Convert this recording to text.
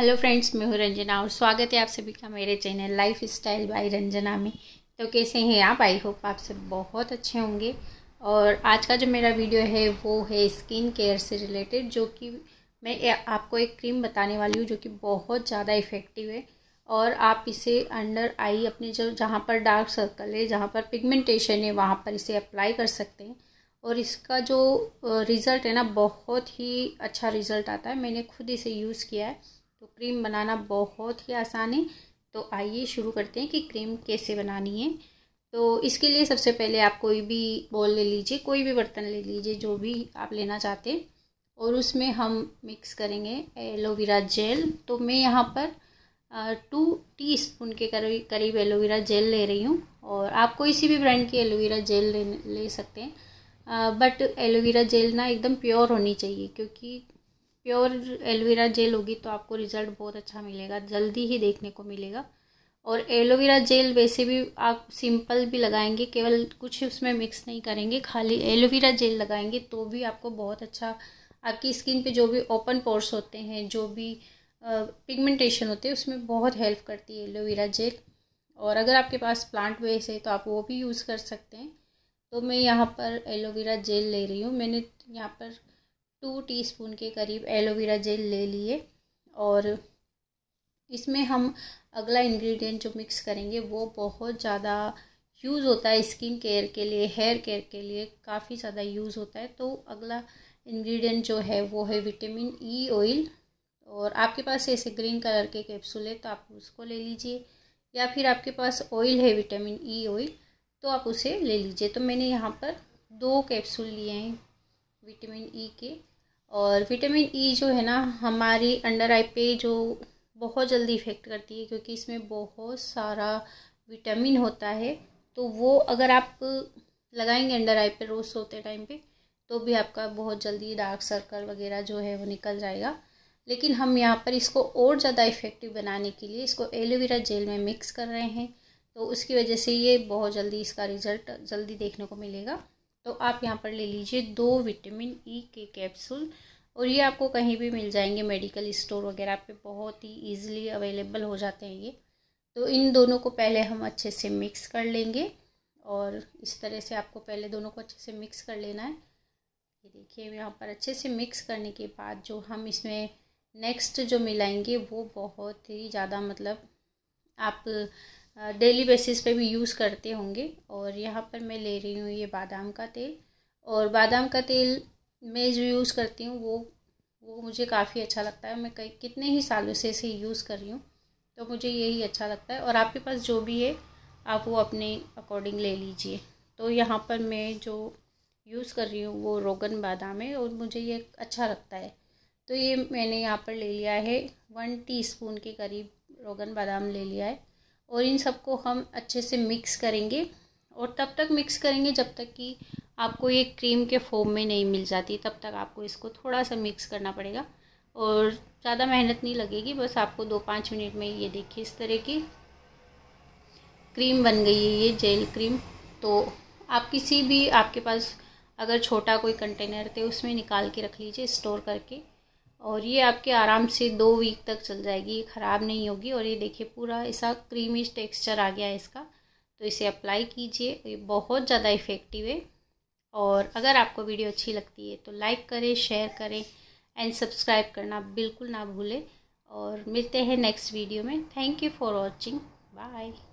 hello friends मैं हूँ रंजना और स्वागत है आप सभी का मेरे channel lifestyle by Ranjana में तो कैसे हैं आप आई होप आप सब बहुत अच्छे होंगे और आज का जो मेरा वीडियो है वो है स्किन केयर से रिलेटेड जो कि मैं आपको एक क्रीम बताने वाली हूँ जो कि बहुत ज़्यादा इफ़ेक्टिव है और आप इसे अंडर आई अपने जो जहाँ पर डार्क सर्कल है जहाँ पर पिगमेंटेशन है वहाँ पर इसे अप्लाई कर सकते हैं और इसका जो रिज़ल्ट है ना बहुत ही अच्छा रिज़ल्ट आता है मैंने खुद इसे यूज़ किया है तो क्रीम बनाना बहुत ही आसान है तो आइए शुरू करते हैं कि क्रीम कैसे बनानी है तो इसके लिए सबसे पहले आप कोई भी बॉल ले लीजिए कोई भी बर्तन ले लीजिए जो भी आप लेना चाहते हैं और उसमें हम मिक्स करेंगे एलोवेरा जेल तो मैं यहाँ पर टू टी स्पून के करीब करीब एलोवेरा जेल ले रही हूँ और आप कोई सी भी ब्रांड की एलोवेरा जेल ले ले सकते हैं बट एलोवेरा जेल ना एकदम प्योर होनी चाहिए क्योंकि प्योर एलोवेरा जेल होगी तो आपको रिज़ल्ट बहुत अच्छा मिलेगा जल्दी ही देखने को मिलेगा और एलोवेरा जेल वैसे भी आप सिंपल भी लगाएंगे केवल कुछ उसमें मिक्स नहीं करेंगे खाली एलोवेरा जेल लगाएंगे तो भी आपको बहुत अच्छा आपकी स्किन पे जो भी ओपन पोर्स होते हैं जो भी पिगमेंटेशन होते हैं उसमें बहुत हेल्प करती है एलोवेरा जेल और अगर आपके पास प्लांट वेस है तो आप वो भी यूज़ कर सकते हैं तो मैं यहाँ पर एलोवेरा जेल ले रही हूँ मैंने यहाँ पर टू टीस्पून के करीब एलोवेरा जेल ले लिए और इसमें हम अगला इंग्रेडिएंट जो मिक्स करेंगे वो बहुत ज़्यादा यूज़ होता है स्किन केयर के लिए हेयर केयर के लिए काफ़ी ज़्यादा यूज़ होता है तो अगला इंग्रेडिएंट जो है वो है विटामिन ई ऑयल और आपके पास ऐसे ग्रीन कलर के कैप्सूल है तो आप उसको ले लीजिए या फिर आपके पास ऑयल है विटामिन ई ऑयल तो आप उसे ले लीजिए तो मैंने यहाँ पर दो कैप्सूल लिए हैं विटामिन ई e के और विटामिन ई e जो है ना हमारी अंडर आई पे जो बहुत जल्दी इफ़ेक्ट करती है क्योंकि इसमें बहुत सारा विटामिन होता है तो वो अगर आप लगाएंगे अंडर आई पे रोज़ सोते टाइम पे तो भी आपका बहुत जल्दी डार्क सर्कल वगैरह जो है वो निकल जाएगा लेकिन हम यहाँ पर इसको और ज़्यादा इफ़ेक्टिव बनाने के लिए इसको एलोवेरा जेल में मिक्स कर रहे हैं तो उसकी वजह से ये बहुत जल्दी इसका रिज़ल्ट जल्दी देखने को मिलेगा तो आप यहाँ पर ले लीजिए दो विटामिन ई के कैप्सूल और ये आपको कहीं भी मिल जाएंगे मेडिकल स्टोर वगैरह पे बहुत ही ईजिली अवेलेबल हो जाते हैं ये तो इन दोनों को पहले हम अच्छे से मिक्स कर लेंगे और इस तरह से आपको पहले दोनों को अच्छे से मिक्स कर लेना है ये देखिए यहाँ पर अच्छे से मिक्स करने के बाद जो हम इसमें नेक्स्ट जो मिलाएंगे वो बहुत ही ज़्यादा मतलब आप डेली बेसिस पे भी यूज़ करते होंगे और यहाँ पर मैं ले रही हूँ ये बादाम का तेल और बादाम का तेल मैं जो यूज़ करती हूँ वो वो मुझे काफ़ी अच्छा लगता है मैं कई कितने ही सालों से इसे यूज़ कर रही हूँ तो मुझे यही अच्छा लगता है और आपके पास जो भी है आप वो अपने अकॉर्डिंग ले लीजिए तो यहाँ पर मैं जो यूज़ कर रही हूँ वो रोगन बादाम है और मुझे ये अच्छा लगता है तो ये मैंने यहाँ पर ले लिया है वन टीस्पून के करीब रोगन बादाम ले लिया है और इन सबको हम अच्छे से मिक्स करेंगे और तब तक मिक्स करेंगे जब तक कि आपको ये क्रीम के फॉर्म में नहीं मिल जाती तब तक आपको इसको थोड़ा सा मिक्स करना पड़ेगा और ज़्यादा मेहनत नहीं लगेगी बस आपको दो पाँच मिनट में ये देखिए इस तरह की क्रीम बन गई है ये जेल क्रीम तो आप किसी भी आपके पास अगर छोटा कोई कंटेनर थे उसमें निकाल के रख लीजिए स्टोर करके और ये आपके आराम से दो वीक तक चल जाएगी ये ख़राब नहीं होगी और ये देखिए पूरा ऐसा क्रीमी टेक्सचर आ गया है इसका तो इसे अप्लाई कीजिए ये बहुत ज़्यादा इफ़ेक्टिव है और अगर आपको वीडियो अच्छी लगती है तो लाइक करें शेयर करें एंड सब्सक्राइब करना बिल्कुल ना भूलें और मिलते हैं नेक्स्ट वीडियो में thank you for watching bye